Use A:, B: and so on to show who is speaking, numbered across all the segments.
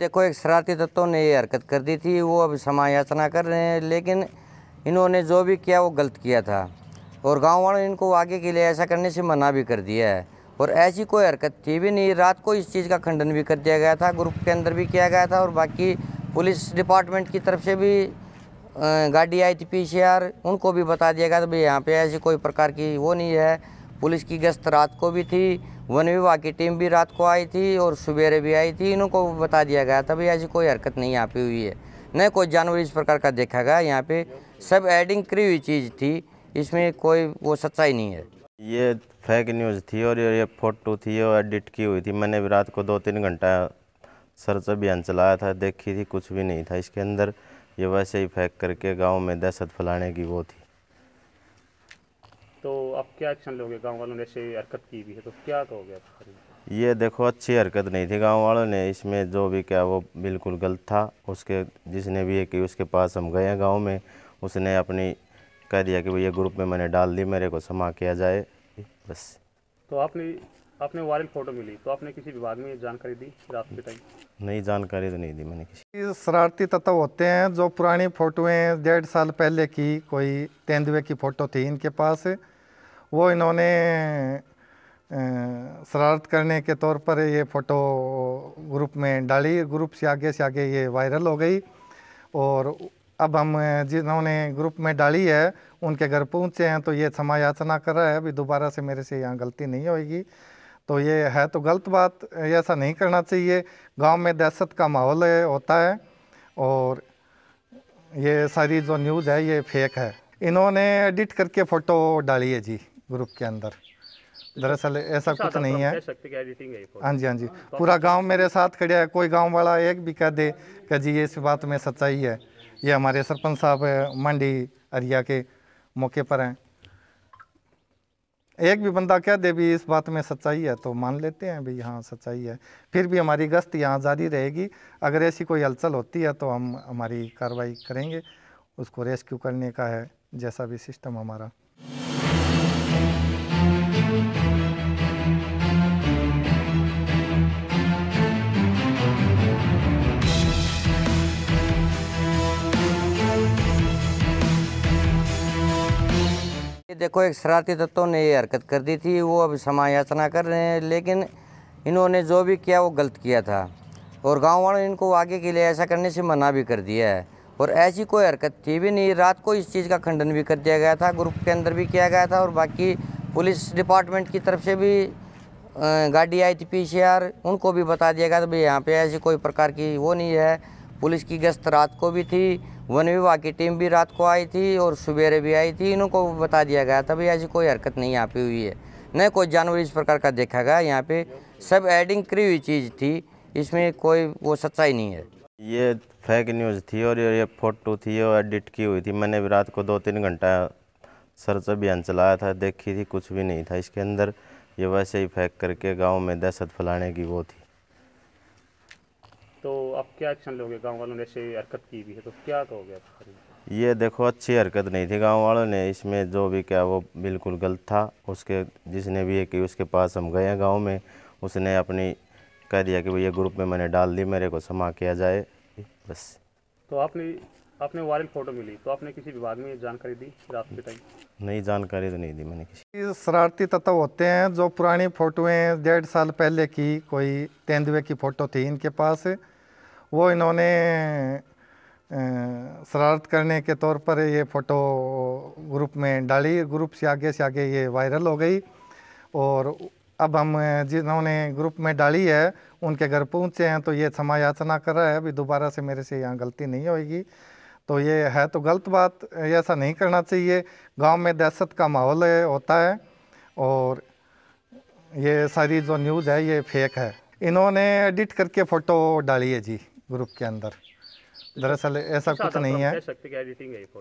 A: देखो एक शरारती तत्वों ने ये हरकत कर दी थी वो अब समायाचना कर रहे हैं लेकिन इन्होंने जो भी किया वो गलत किया था और गाँव वालों ने इनको आगे के लिए ऐसा करने से मना भी कर दिया है और ऐसी कोई हरकत थी भी नहीं रात को इस चीज़ का खंडन भी कर दिया गया था ग्रुप के अंदर भी किया गया था और बाकी पुलिस डिपार्टमेंट की तरफ से भी गाड़ी आई थी पी उनको भी बता दिया गया था भाई यहाँ पे ऐसी कोई प्रकार की वो नहीं है पुलिस की गश्त रात को भी थी वन विभाग की टीम भी रात को आई थी और सबेरे भी आई थी इनको बता दिया गया था ऐसी कोई हरकत नहीं यहाँ पे हुई है न कोई जानवर इस प्रकार का देखा गया यहाँ पे सब एडिंग करी हुई चीज़ थी इसमें कोई वो सच्चाई नहीं है ये फेक
B: न्यूज़ थी और ये फोटो थी और एडिट की हुई थी मैंने भी रात को दो तीन घंटा सर्च अभियान चलाया था देखी थी कुछ भी नहीं था इसके अंदर ये वैसे ही फेंक करके गाँव में दहशत फैलाने की वो थी
C: तो आप क्या एक्शन लोगे गांव वालों ने ऐसे हरकत की भी है तो क्या कहोगे आप
B: ये देखो अच्छी हरकत नहीं थी गांव वालों ने इसमें जो भी क्या वो बिल्कुल गलत था उसके जिसने भी ये की उसके पास हम गए गाँव में उसने अपनी कह दिया कि भैया ग्रुप में मैंने डाल दी मेरे को समा किया जाए बस
C: तो आपने आपने वायरल फोटो मिली तो आपने किसी विभाग में जानकारी दी रात के टाइम
B: नहीं जानकारी तो नहीं दी
D: मैंने किसी शरारती तत्व होते हैं जो पुरानी फोटोएं डेढ़ साल पहले की कोई तेंदुए की फ़ोटो थी इनके पास वो इन्होंने शरारत करने के तौर पर ये फ़ोटो ग्रुप में डाली ग्रुप से आगे से आगे ये वायरल हो गई और अब हम जिन्होंने ग्रुप में डाली है उनके घर पहुंचे हैं तो ये क्षमा याचना कर रहा है अभी दोबारा से मेरे से यहाँ गलती नहीं होगी तो ये है तो गलत बात ऐसा नहीं करना चाहिए गांव में दहशत का माहौल होता है और ये सारी जो न्यूज़ है ये फेक है इन्होंने एडिट करके फ़ोटो डाली है जी ग्रुप के अंदर दरअसल ऐसा कुछ अच्छा, तो नहीं है हाँ जी हाँ जी हाँ, तो पूरा गांव मेरे साथ खड़ा है कोई गांव वाला एक भी कह दे कि जी ये इस बात में सच्चाई है ये हमारे सरपंच साहब मंडी अरिया के मौके पर हैं एक भी बंदा कह दे भी इस बात में सच्चाई है तो मान लेते हैं भी हाँ सच्चाई है फिर भी हमारी गश्त यहाँ जारी रहेगी अगर ऐसी कोई हलचल होती है तो हम हमारी कार्रवाई करेंगे उसको रेस्क्यू करने का है जैसा भी सिस्टम हमारा
A: देखो एक शरारती तत्वों ने ये हरकत कर दी थी वो अब याचना कर रहे हैं लेकिन इन्होंने जो भी किया वो गलत किया था और गाँव वालों ने इनको आगे के लिए ऐसा करने से मना भी कर दिया है और ऐसी कोई हरकत थी भी नहीं रात को इस चीज़ का खंडन भी कर दिया गया था ग्रुप के अंदर भी किया गया था और बाकी पुलिस डिपार्टमेंट की तरफ से भी गाड़ी आई थी पी उनको भी बता दिया गया था भाई यहाँ पे ऐसी कोई प्रकार की वो नहीं है पुलिस की गश्त रात को भी थी वन विभाग की टीम भी रात को आई थी और सबेरे भी आई थी इनको बता दिया गया था भाई ऐसी कोई हरकत नहीं यहाँ पे हुई है न कोई जानवर इस प्रकार का देखा गया यहाँ पे सब एडिंग करी हुई चीज़ थी इसमें कोई वो सच्चाई नहीं है
B: ये फेक न्यूज़ थी और ये फोटो थी और एडिट की हुई थी मैंने भी रात को दो तीन घंटा सर्च अभियान चलाया था देखी थी कुछ भी नहीं था इसके अंदर ये वैसे ही फेंक करके गाँव में दहशत फैलाने की वो थी
C: तो आप क्या एक्शन लोगे गांव वालों ने ऐसे हरकत की भी है तो क्या कहोगे आप
B: ये देखो अच्छी हरकत नहीं थी गांव वालों ने इसमें जो भी क्या वो बिल्कुल गलत था उसके जिसने भी ये की उसके पास हम गए गाँव में उसने अपनी कह दिया कि भैया ग्रुप में मैंने डाल दी मेरे को क्षमा किया जाए बस
C: तो आपने आपने वायरल फोटो मिली तो आपने किसी विभाग में जानकारी दी रात के टाइम
B: नहीं जानकारी तो नहीं दी मैंने किसी
D: शरारती तत्व होते हैं जो पुरानी फोटोएं डेढ़ साल पहले की कोई तेंदुए की फ़ोटो थी इनके पास वो इन्होंने शरारत करने के तौर पर ये फ़ोटो ग्रुप में डाली ग्रुप से आगे से आगे ये वायरल हो गई और अब हम जिन्होंने ग्रुप में डाली है उनके घर पहुँचे हैं तो ये क्षमा याचना कर रहा है अभी दोबारा से मेरे से यहाँ गलती नहीं होगी तो ये है तो गलत बात ऐसा नहीं करना चाहिए गांव में दहशत का माहौल होता है और ये सारी जो न्यूज़ है ये फेक है इन्होंने एडिट करके फ़ोटो डाली है जी ग्रुप के अंदर दरअसल ऐसा कुछ नहीं है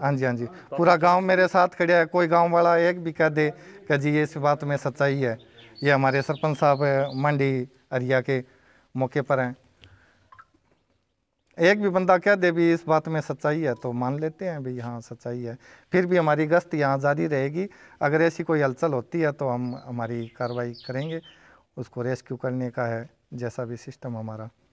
D: हाँ जी हाँ जी पूरा गांव मेरे साथ खड़ा है कोई गांव वाला एक भी कह दे कि जी ये इस बात में सच्चाई है ये हमारे सरपंच साहब मंडी अरिया के मौके पर हैं एक भी बंदा कह दे भी इस बात में सच्चाई है तो मान लेते हैं भाई हाँ सच्चाई है फिर भी हमारी गश्त यहाँ जारी रहेगी अगर ऐसी कोई हलचल होती है तो हम हमारी कार्रवाई करेंगे उसको रेस्क्यू करने का है जैसा भी सिस्टम हमारा